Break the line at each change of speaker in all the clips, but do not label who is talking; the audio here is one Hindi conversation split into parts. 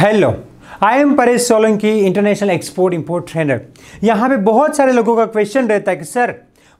hello I am Paresh Solanki international export import trainer यहाँ पे बहुत सारे लोगों का क्वेश्चन रहता है कि सर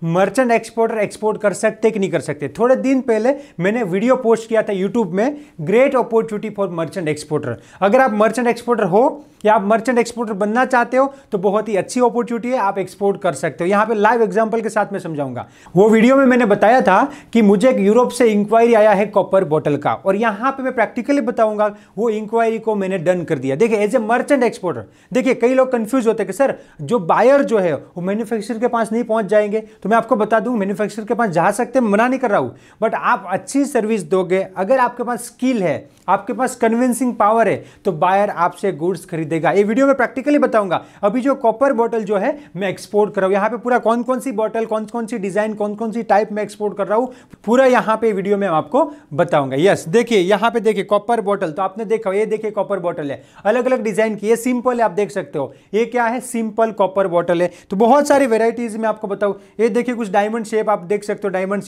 मर्चेंट एक्सपोर्टर एक्सपोर्ट कर सकते कि नहीं कर सकते थोड़े दिन पहले मैंने वीडियो पोस्ट किया था यूट्यूब में great opportunity for merchant exporter अगर आप मर्चेंट एक्सपोर्टर हो या आप मर्चेंट एक्सपोर्टर बनना चाहते हो तो बहुत ही अच्छी अपॉर्चुनिटी है आप एक्सपोर्ट कर सकते हो यहाँ पे लाइव एग्जाम्पल के साथ मैं समझाऊंगा वो वीडियो में मैंने बताया था कि मुझे एक यूरोप से इंक्वायरी आया है कॉपर बॉटल का और यहाँ पे मैं प्रैक्टिकली बताऊंगा वो इंक्वायरी को मैंने डन कर दिया देखिए एज ए मर्चेंट एक्सपोर्टर देखिए कई लोग कंफ्यूज होते हैं कि सर जो बायर जो है वो मैन्युफैक्चरर के पास नहीं पहुंच जाएंगे तो तो मैं आपको बता दूं मैन्युफैक्चरर के पास जा सकते हैं मना नहीं कर रहा हूं बट आप अच्छी सर्विस दोगे अगर आपके पास स्किल है आपके पास कन्विंसिंग पावर है तो बायर आपसे गुड्स खरीदेगा ये वीडियो में प्रैक्टिकली बताऊंगा अभी जो कॉपर बॉटल जो है मैं एक्सपोर्ट कर रहा हूँ यहाँ पे पूरा कौन कौन सी बॉटल कौन कौन सी डिजाइन कौन कौन सी टाइप में एक्सपोर्ट कर रहा हूँ पूरा यहाँ पे वीडियो में आपको बताऊंगा यस देखिए यहाँ पे देखिए कॉपर बॉटल तो आपने देखा ये देखिए कॉपर बॉटल है अलग अलग डिजाइन की ये सिंपल है आप देख सकते हो ये क्या है सिंपल कॉपर बॉटल है तो बहुत सारी वेराइटीज में आपको बताऊँ ये देखिए कुछ डायमंड शेप आप देख सकते हो डायमंड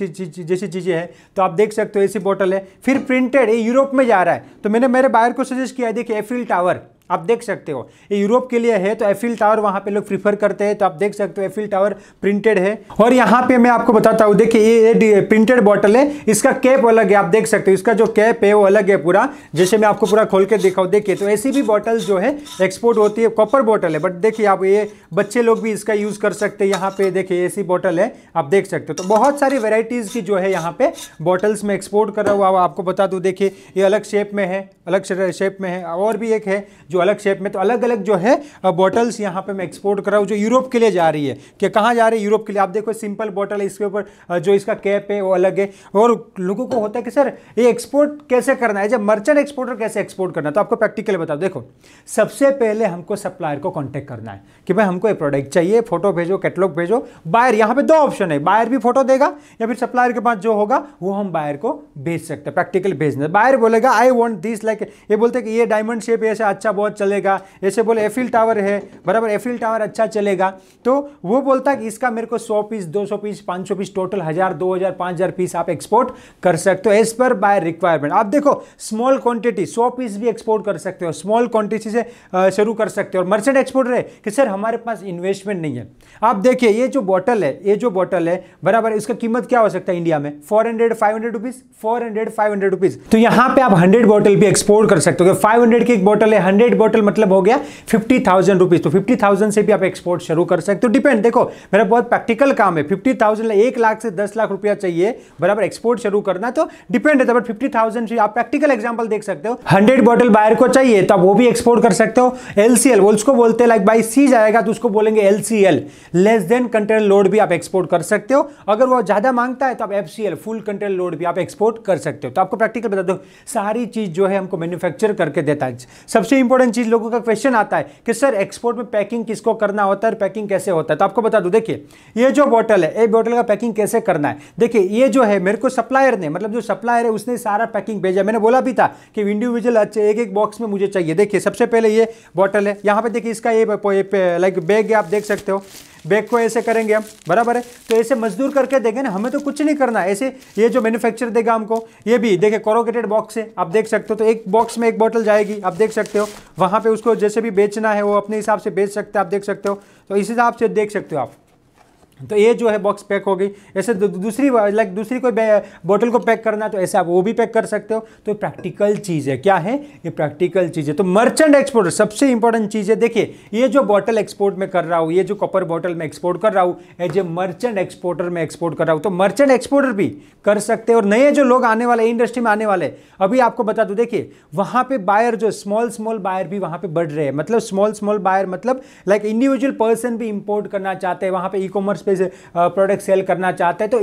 जैसी चीज़ें हैं तो आप देख सकते हो ऐसी बोतल है फिर प्रिंटेड ये यूरोप में जा रहा है तो मैंने मेरे बायर को सजेस्ट किया देखिए एफिल टावर आप देख सकते हो ये यूरोप के लिए है तो एफिल टावर वहां पे लोग प्रीफर करते हैं तो आप देख सकते हो एफिल टावर प्रिंटेड है और यहाँ पे मैं आपको बताता हूँ देखिए ये, प्रिंटेड बॉटल है इसका कैप अलग है आप देख सकते हो इसका जो कैप है वो अलग है पूरा जैसे मैं आपको पूरा खोल के दिखाऊँ देखिए तो ऐसी भी बॉटल जो है एक्सपोर्ट होती है कॉपर बॉटल है बट देखिए आप ये बच्चे लोग भी इसका यूज़ कर सकते हैं यहाँ पे देखिए ऐसी बॉटल है आप देख सकते हो तो बहुत सारी वेराइटीज़ की जो है यहाँ पे बॉटल्स में एक्सपोर्ट करा हुआ आपको बता दू देखिए ये अलग शेप में है अलग शेप में है और भी एक है जो अलग शेप में तो अलग अलग जो है बॉटल्स यहाँ पे मैं एक्सपोर्ट कर रहा हूँ जो यूरोप के लिए जा रही है कि कहाँ जा रही है यूरोप के लिए आप देखो सिंपल बॉटल है इसके ऊपर जो इसका कैप है वो अलग है और लोगों को होता है कि सर ये एक्सपोर्ट कैसे करना है जब मर्चेंट एक्सपोर्टर कैसे एक्सपोर्ट करना है तो आपको प्रैक्टिकल बताओ देखो सबसे पहले हमको सप्लायर को कॉन्टैक्ट करना है कि भाई हमको ये प्रोडक्ट चाहिए फोटो भेजो कैटलॉग भेजो बायर यहाँ पे दो ऑप्शन है बायर भी फोटो देगा या फिर सप्लायर के पास जो होगा वो हम बायर को भेज सकते हैं प्रैक्टिकल भेजना बायर बोलेगा आई वॉन्ट दिस लाइक ये बोलते कि ये डायमंड शेप ऐसे अच्छा बहुत बहुत चलेगा ऐसे बोले एफिल टावर है बराबर एफिल टावर अच्छा चलेगा तो वो बोलता है कि इसका मेरे को सौ पीस दो सौ पीस पाँच सौ पीस टोटल हज़ार दो हज़ार पाँच हज़ार पीस आप एक्सपोर्ट कर सकते हो एज पर बाय रिक्वायरमेंट आप देखो स्मॉल क्वांटिटी सौ पीस भी एक्सपोर्ट कर सकते हो स्मॉल क्वांटिटी से शुरू कर सकते हो और मर्चेंट एक्सपोर्ट रहे कि सर हमारे पास इन्वेस्टमेंट नहीं है आप देखिए ये जो बॉटल है ये जो बॉटल है बराबर इसका कीमत क्या हो सकता है इंडिया में four hundred five hundred rupees four hundred five hundred rupees तो यहाँ पे आप हंड्रेड बॉटल भी एक्सपोर्ट कर सकते हो फाइव हंड्रेड की एक बॉटल है हंड्रेड वाइट बॉटल मतलब हो गया फिफ्टी थाउजेंड रुपीज़ तो फिफ्टी थाउजेंड से भी आप एक्सपोर्ट शुरू कर सकते हो तो डिपेंड देखो मेरा बहुत प्रैक्टिकल काम है फिफ्टी थाउजेंड एक लाख से दस लाख रुपया चाहिए बराबर एक्सपोर्ट शुरू करना तो डिपेंड है फिफ्टी थाउजेंड से आप प्रैक्टिकल एग्जाम्पल देख सकते हो हंड्रेड बॉटल बायर को चाहिए तो आप वो भी एक्सपोर्ट कर सकते हो एल सी एल उसको बोलते हैं लाइक बाई सी जाएगा तो उसको बोलेंगे L C L less than container load भी आप एक्सपोर्ट कर सकते हो अगर वो ज़्यादा मांगता है तो आप F C L full container load भी आप एक्सपोर्ट कर सकते हो तो आपको प्रैक्टिकल बता दो सारी चीज़ जो है हमको मैन्युफैक्चर करके देता है सबसे इंपोर्टेंट इंपॉर्टेंट चीज लोगों का क्वेश्चन आता है कि सर एक्सपोर्ट में पैकिंग किसको करना होता है और पैकिंग कैसे होता है तो आपको बता दूं देखिए ये जो बोतल है ये बोतल का पैकिंग कैसे करना है देखिए ये जो है मेरे को सप्लायर ने मतलब जो सप्लायर है उसने सारा पैकिंग भेजा मैंने बोला भी था कि इंडिविजुअल अच्छे एक एक बॉक्स में मुझे चाहिए देखिए सबसे पहले ये बॉटल है यहाँ पर देखिए इसका ये लाइक बैग है आप देख सकते हो बैग को ऐसे करेंगे हम बराबर है तो ऐसे मजदूर करके देंगे ना हमें तो कुछ नहीं करना ऐसे ये जो मैन्युफैक्चर देगा हमको ये भी देखे कॉरोगेटेड बॉक्स है आप देख सकते हो तो एक बॉक्स में एक बॉटल जाएगी आप देख सकते हो वहाँ पर उसको जैसे भी बेचना है वो अपने हिसाब से बेच सकते हो आप देख सकते हो तो इस हिसाब से देख सकते हो आप तो ये जो है बॉक्स पैक हो गई ऐसे दूसरी लाइक दूसरी कोई बोतल को पैक करना है तो ऐसे आप वो भी पैक कर सकते हो तो प्रैक्टिकल चीज़ है क्या है ये प्रैक्टिकल चीज़ है तो मर्चेंट एक्सपोर्टर सबसे इंपॉर्टेंट चीज़ है देखिए ये जो बोतल एक्सपोर्ट में कर रहा हूँ ये जो कॉपर बोतल में एक्सपोर्ट कर रहा हूँ एज ए मर्चेंट एक्सपोर्टर में एक्सपोर्ट कर रहा हूँ तो मर्चेंट एक्सपोर्टर भी कर सकते हैं और नए जो लोग आने वाले इंडस्ट्री में आने वाले अभी आपको बता दूँ देखिए वहाँ पर बायर जो स्मॉल स्मॉल बायर भी वहाँ पर बढ़ रहे हैं मतलब स्मॉल स्मॉल बायर मतलब लाइक इंडिविजुअल पर्सन भी इम्पोर्ट करना चाहते हैं वहाँ पर ई कॉमर्स पे से प्रोडक्ट सेल करना चाहते हैं तो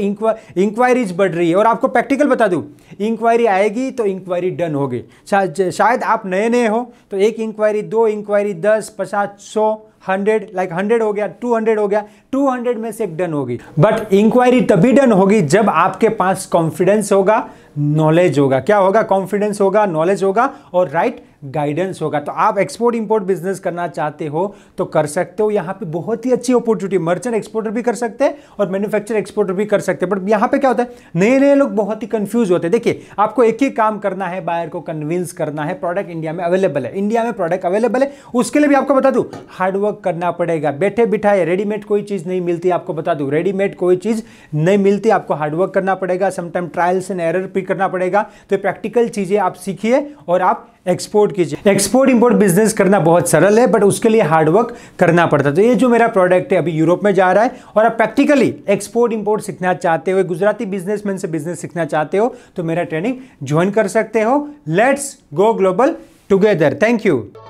इंक्वायरीज बढ़ रही है और आपको प्रैक्टिकल बता दूँ इंक्वायरी आएगी तो इंक्वायरी डन होगी शायद आप नए नए हो तो एक इंक्वायरी दो इंक्वायरी दस पचास सौ हंड्रेड लाइक हंड्रेड हो गया टू हंड्रेड हो गया टू हंड्रेड में से एक डन होगी बट इंक्वायरी तभी डन होगी जब आपके पास कॉन्फिडेंस होगा नॉलेज होगा क्या होगा कॉन्फिडेंस होगा नॉलेज होगा और राइट गाइडेंस होगा तो आप एक्सपोर्ट इंपोर्ट बिजनेस करना चाहते हो तो कर सकते हो यहाँ पे बहुत ही अच्छी अपॉर्चुनिटी मर्चेंट एक्सपोर्टर भी कर सकते हैं और मैन्युफैक्चर एक्सपोर्टर भी कर सकते हैं बट यहाँ पे क्या होता है नए नए लोग बहुत ही कंफ्यूज होते हैं देखिए आपको एक ही काम करना है बायर को कन्विंस करना है प्रोडक्ट इंडिया में अवेलेबल है इंडिया में प्रोडक्ट अवेलेबल है उसके लिए भी आपको बता दूँ हार्डवर्क करना पड़ेगा बैठे बिठाए रेडीमेड कोई चीज़ नहीं मिलती आपको बता दूँ रेडीमेड कोई चीज़ नहीं मिलती आपको हार्डवर्क करना पड़ेगा समटाइम ट्रायल्स एंड एरर भी करना पड़ेगा तो प्रैक्टिकल चीज़ें आप सीखिए और आप एक्सपोर्ट कीजिए एक्सपोर्ट इंपोर्ट बिजनेस करना बहुत सरल है बट उसके लिए हार्डवर्क करना पड़ता है तो ये जो मेरा प्रोडक्ट है अभी यूरोप में जा रहा है और आप प्रैक्टिकली एक्सपोर्ट इंपोर्ट सीखना चाहते हो गुजराती बिजनेसमैन से बिजनेस सीखना चाहते हो तो मेरा ट्रेनिंग ज्वाइन कर सकते हो let's go global together thank you